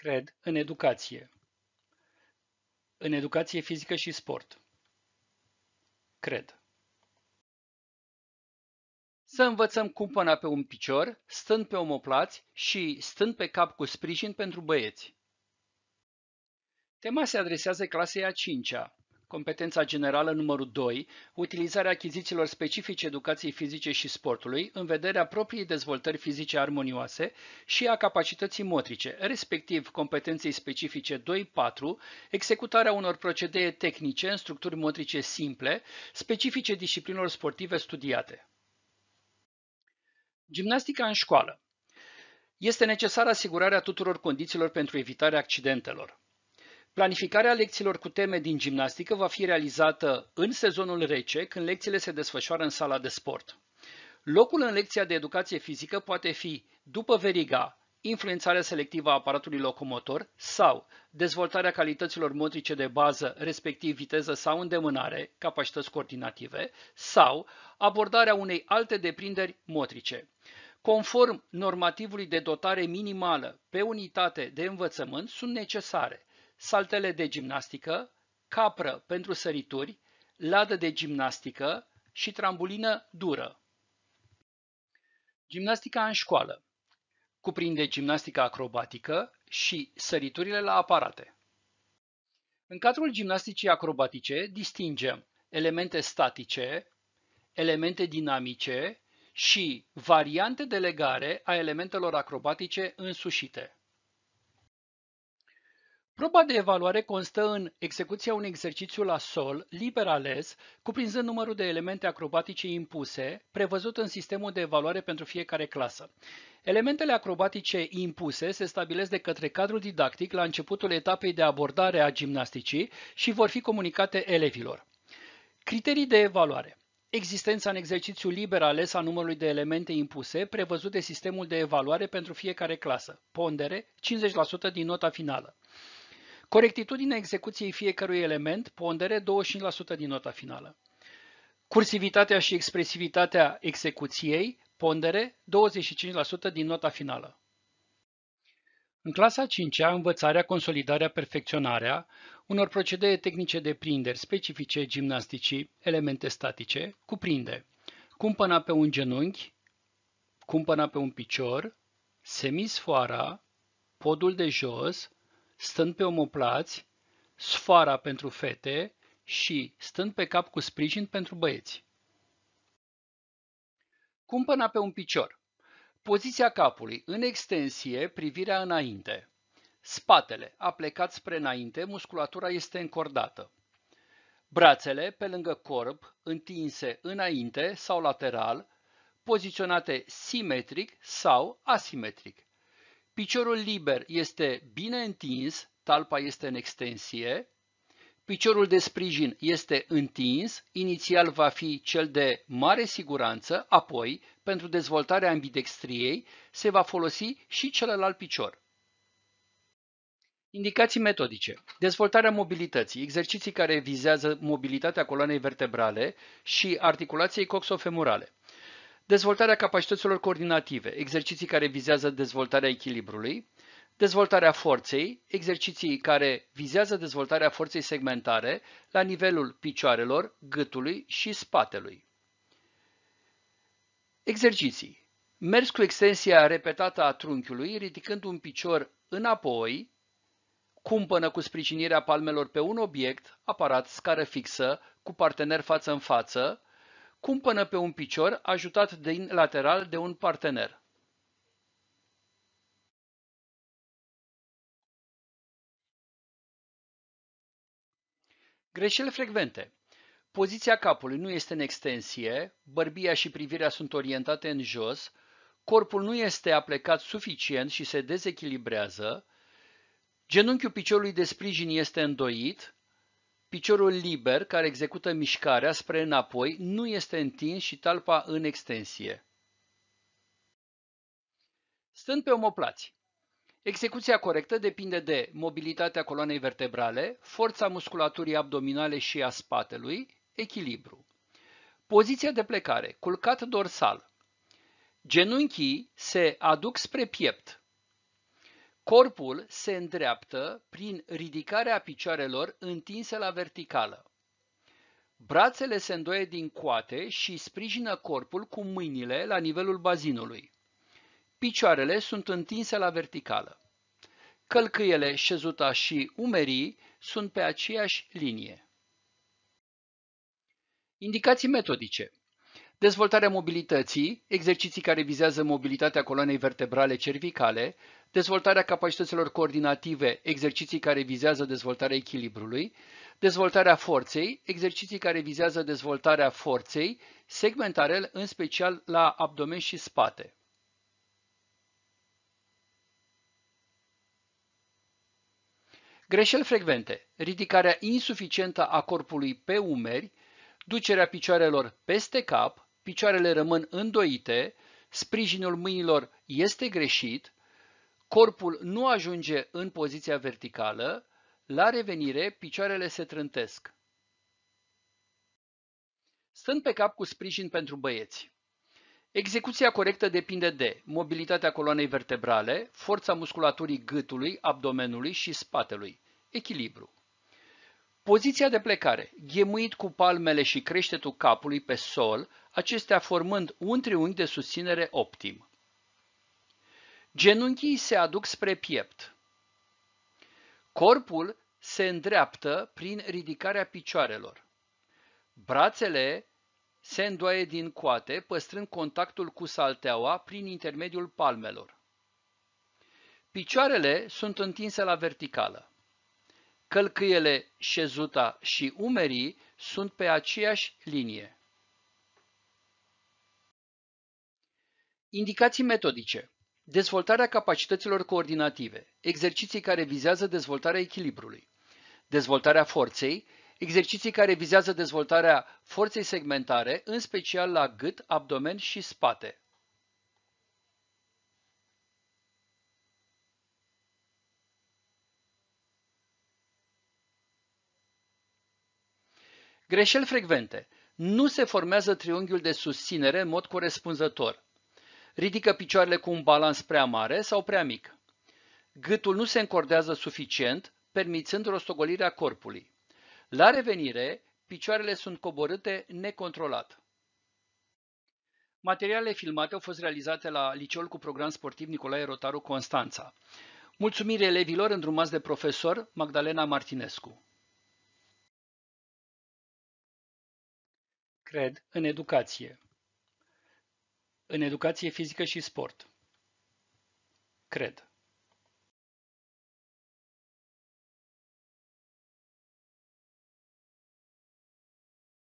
cred, în educație. În educație fizică și sport. Cred. Să învățăm cumpăna pe un picior, stând pe omoplați și stând pe cap cu sprijin pentru băieți. Tema se adresează clasei a 5-a, competența generală numărul 2, utilizarea achizițiilor specifice educației fizice și sportului în vederea propriei dezvoltări fizice armonioase și a capacității motrice, respectiv competenței specifice 2-4, executarea unor procedee tehnice în structuri motrice simple, specifice disciplinelor sportive studiate. Gimnastica în școală este necesară asigurarea tuturor condițiilor pentru evitarea accidentelor. Planificarea lecțiilor cu teme din gimnastică va fi realizată în sezonul rece, când lecțiile se desfășoară în sala de sport. Locul în lecția de educație fizică poate fi după veriga influențarea selectivă a aparatului locomotor sau dezvoltarea calităților motrice de bază, respectiv viteză sau îndemânare, capacități coordinative, sau abordarea unei alte deprinderi motrice. Conform normativului de dotare minimală pe unitate de învățământ, sunt necesare saltele de gimnastică, capră pentru sărituri, ladă de gimnastică și trambulină dură. Gimnastica în școală cuprinde gimnastica acrobatică și săriturile la aparate. În cadrul gimnasticii acrobatice distingem elemente statice, elemente dinamice și variante de legare a elementelor acrobatice însușite. Proba de evaluare constă în execuția unui exercițiu la sol, liber ales, cuprinzând numărul de elemente acrobatice impuse, prevăzut în sistemul de evaluare pentru fiecare clasă. Elementele acrobatice impuse se stabilesc de către cadrul didactic la începutul etapei de abordare a gimnasticii și vor fi comunicate elevilor. Criterii de evaluare Existența în exercițiu liber ales a numărului de elemente impuse, prevăzut de sistemul de evaluare pentru fiecare clasă, pondere 50% din nota finală. Corectitudinea execuției fiecărui element, pondere 25% din nota finală. Cursivitatea și expresivitatea execuției, pondere 25% din nota finală. În clasa 5-a, învățarea, consolidarea, perfecționarea unor procedee tehnice de prinderi specifice gimnasticii, elemente statice, cuprinde cumpăna pe un genunchi, cumpăna pe un picior, semisfoara, podul de jos, stând pe omoplați, sfoara pentru fete și stând pe cap cu sprijin pentru băieți. Cumpăna pe un picior. Poziția capului în extensie, privirea înainte. Spatele a plecat spre înainte, musculatura este încordată. Brațele pe lângă corp, întinse înainte sau lateral, poziționate simetric sau asimetric. Piciorul liber este bine întins, talpa este în extensie, Piciorul de sprijin este întins, inițial va fi cel de mare siguranță, apoi, pentru dezvoltarea ambidextriei, se va folosi și celălalt picior. Indicații metodice. Dezvoltarea mobilității, exerciții care vizează mobilitatea coloanei vertebrale și articulației coxofemurale dezvoltarea capacităților coordinative, exerciții care vizează dezvoltarea echilibrului, dezvoltarea forței, exerciții care vizează dezvoltarea forței segmentare la nivelul picioarelor, gâtului și spatelui. Exerciții. Mers cu extensia repetată a trunchiului, ridicând un picior înapoi, cumpănă cu sprijinirea palmelor pe un obiect, aparat, scară fixă, cu partener față în față, cumpănă pe un picior ajutat din lateral de un partener. Greșeli frecvente. Poziția capului nu este în extensie, bărbia și privirea sunt orientate în jos, corpul nu este aplecat suficient și se dezechilibrează, genunchiul piciorului de sprijin este îndoit, Piciorul liber, care execută mișcarea spre înapoi, nu este întins și talpa în extensie. Stând pe omoplați. Execuția corectă depinde de mobilitatea coloanei vertebrale, forța musculaturii abdominale și a spatelui, echilibru. Poziția de plecare, culcat dorsal. Genunchii se aduc spre piept, Corpul se îndreaptă prin ridicarea picioarelor întinse la verticală. Brațele se îndoie din coate și sprijină corpul cu mâinile la nivelul bazinului. Picioarele sunt întinse la verticală. Călcâiele, șezuta și umerii sunt pe aceeași linie. Indicații metodice dezvoltarea mobilității, exerciții care vizează mobilitatea coloanei vertebrale cervicale, dezvoltarea capacităților coordinative, exerciții care vizează dezvoltarea echilibrului, dezvoltarea forței, exerciții care vizează dezvoltarea forței, segmentare în special la abdomen și spate. Greșeli frecvente. Ridicarea insuficientă a corpului pe umeri, ducerea picioarelor peste cap, picioarele rămân îndoite, sprijinul mâinilor este greșit, corpul nu ajunge în poziția verticală, la revenire picioarele se trântesc. Stând pe cap cu sprijin pentru băieți. Execuția corectă depinde de mobilitatea coloanei vertebrale, forța musculaturii gâtului, abdomenului și spatelui, echilibru. Poziția de plecare, ghemuit cu palmele și creștetul capului pe sol, acestea formând un triunghi de susținere optim. Genunchii se aduc spre piept. Corpul se îndreaptă prin ridicarea picioarelor. Brațele se îndoaie din coate, păstrând contactul cu salteaua prin intermediul palmelor. Picioarele sunt întinse la verticală călcâiele, șezuta și umerii sunt pe aceeași linie. Indicații metodice Dezvoltarea capacităților coordinative, exerciții care vizează dezvoltarea echilibrului, dezvoltarea forței, exerciții care vizează dezvoltarea forței segmentare, în special la gât, abdomen și spate, Greșeli frecvente. Nu se formează triunghiul de susținere în mod corespunzător. Ridică picioarele cu un balans prea mare sau prea mic. Gâtul nu se încordează suficient, permițând rostogolirea corpului. La revenire, picioarele sunt coborâte necontrolat. Materialele filmate au fost realizate la Liceul cu program sportiv Nicolae Rotaru Constanța. Mulțumire elevilor îndrumați de profesor Magdalena Martinescu. cred, în educație. În educație fizică și sport. Cred.